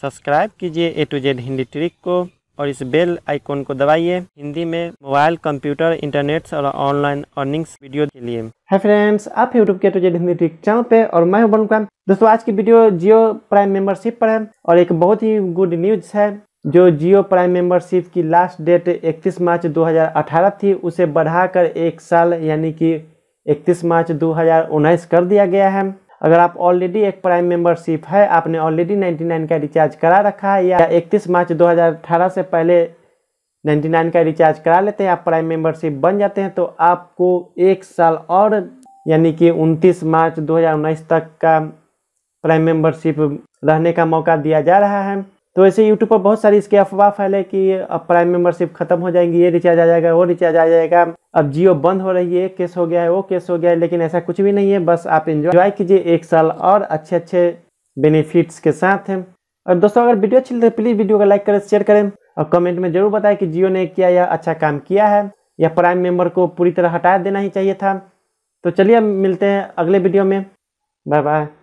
subscribe कीजिए A to Z Hindi trick को और इस बेल आइकॉन को दबाइए हिंदी में मोबाइल कंप्यूटर इंटरनेट और ऑनलाइन अर्निंग्स वीडियो के लिए है फ्रेंड्स आप यूट्यूब के टूजेड हिंदी ट्रिक चैनल पे और मैं हूं बनकाम दोस्तों आज की वीडियो जियो प्राइम मेंबरशिप पर है और एक बहुत ही गुड न्यूज है जो जियो प्राइम मेंबरशिप की लास्ट डेट इकतीस मार्च दो थी उसे बढ़ाकर एक साल यानी कि इकतीस मार्च दो कर दिया गया है अगर आप ऑलरेडी एक प्राइम मेंबरशिप है आपने ऑलरेडी 99 का रिचार्ज करा रखा है या 31 मार्च 2018 से पहले 99 का रिचार्ज करा लेते हैं आप प्राइम मेंबरशिप बन जाते हैं तो आपको एक साल और यानी कि 29 मार्च 2019 तक का प्राइम मेंबरशिप रहने का मौका दिया जा रहा है तो ऐसे यूट्यूब पर बहुत सारी इसके अफवाह फैले कि अब प्राइम मेंबरशिप खत्म हो जाएंगी ये रिचार्ज आ जाएगा वो रिचार्ज आ जाएगा अब जियो बंद हो रही है केस हो गया है वो केस हो गया है लेकिन ऐसा कुछ भी नहीं है बस आप इन्जॉय कीजिए एक साल और अच्छे अच्छे बेनिफिट्स के साथ हैं और दोस्तों अगर वीडियो अच्छी लगे प्लीज़ तो वीडियो को लाइक करें शेयर करें और कमेंट में जरूर बताएं कि जियो ने किया या अच्छा काम किया है या प्राइम मेंबर को पूरी तरह हटा देना ही चाहिए था तो चलिए मिलते हैं अगले वीडियो में बाय बाय